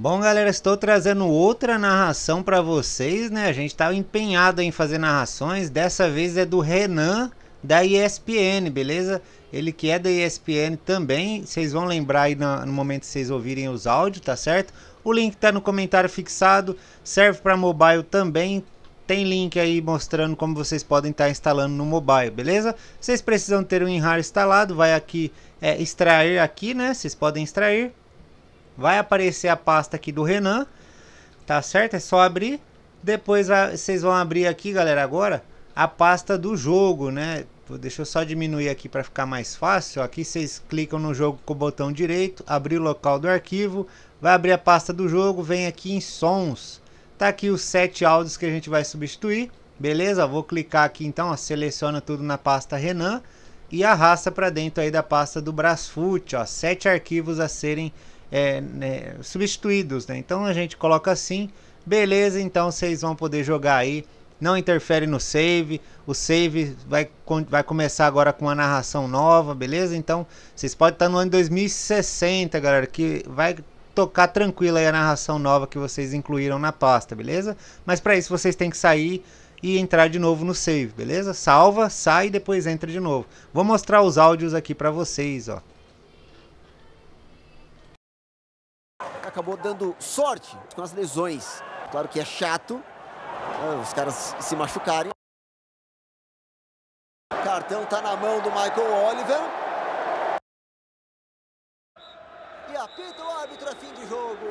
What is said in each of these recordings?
Bom, galera, estou trazendo outra narração para vocês, né? A gente tá empenhado em fazer narrações. Dessa vez é do Renan da ESPN, beleza? Ele que é da ESPN também. Vocês vão lembrar aí no momento que vocês ouvirem os áudios, tá certo? O link tá no comentário fixado. Serve para mobile também. Tem link aí mostrando como vocês podem estar tá instalando no mobile, beleza? Vocês precisam ter o WinRAR instalado. Vai aqui, é, extrair aqui, né? Vocês podem extrair. Vai aparecer a pasta aqui do Renan, tá certo? É só abrir. Depois vocês vão abrir aqui, galera, agora a pasta do jogo, né? Deixa eu só diminuir aqui para ficar mais fácil. Aqui vocês clicam no jogo com o botão direito, abrir o local do arquivo, vai abrir a pasta do jogo, vem aqui em sons. Tá aqui os sete áudios que a gente vai substituir. Beleza? Vou clicar aqui então, ó, seleciona tudo na pasta Renan e arrasta para dentro aí da pasta do Brasfoot, ó, sete arquivos a serem é, né, substituídos, né? Então a gente coloca assim, beleza, então vocês vão poder jogar aí, não interfere no save, o save vai, vai começar agora com uma narração nova, beleza? Então vocês podem estar no ano 2060, galera, que vai tocar tranquila aí a narração nova que vocês incluíram na pasta, beleza? Mas para isso vocês têm que sair e entrar de novo no save, beleza? Salva, sai e depois entra de novo. Vou mostrar os áudios aqui para vocês, ó. acabou dando sorte com as lesões. Claro que é chato né, os caras se machucarem. O cartão está na mão do Michael Oliver. E apita o árbitro a é fim de jogo.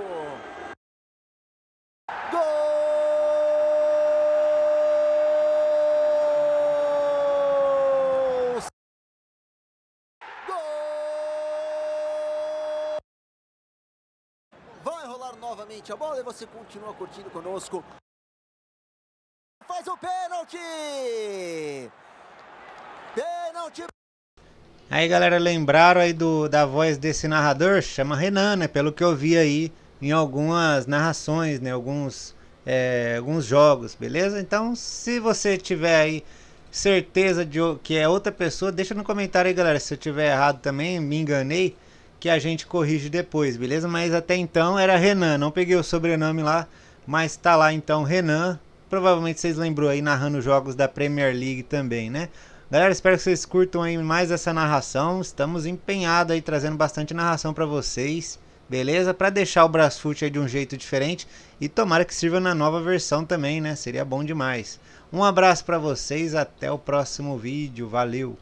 rolar novamente a bola e você continua curtindo conosco. Faz o pênalti! Pênalti! Aí galera, lembraram aí do, da voz desse narrador? Chama Renan, né? Pelo que eu vi aí em algumas narrações, né? Alguns, é, alguns jogos, beleza? Então se você tiver aí certeza de que é outra pessoa, deixa no comentário aí galera. Se eu tiver errado também, me enganei que a gente corrige depois, beleza? Mas até então era Renan, não peguei o sobrenome lá, mas tá lá então Renan. Provavelmente vocês lembrou aí narrando jogos da Premier League também, né? Galera, espero que vocês curtam aí mais essa narração. Estamos empenhados aí trazendo bastante narração para vocês, beleza? Para deixar o Brasfoot aí de um jeito diferente e tomara que sirva na nova versão também, né? Seria bom demais. Um abraço para vocês, até o próximo vídeo. Valeu.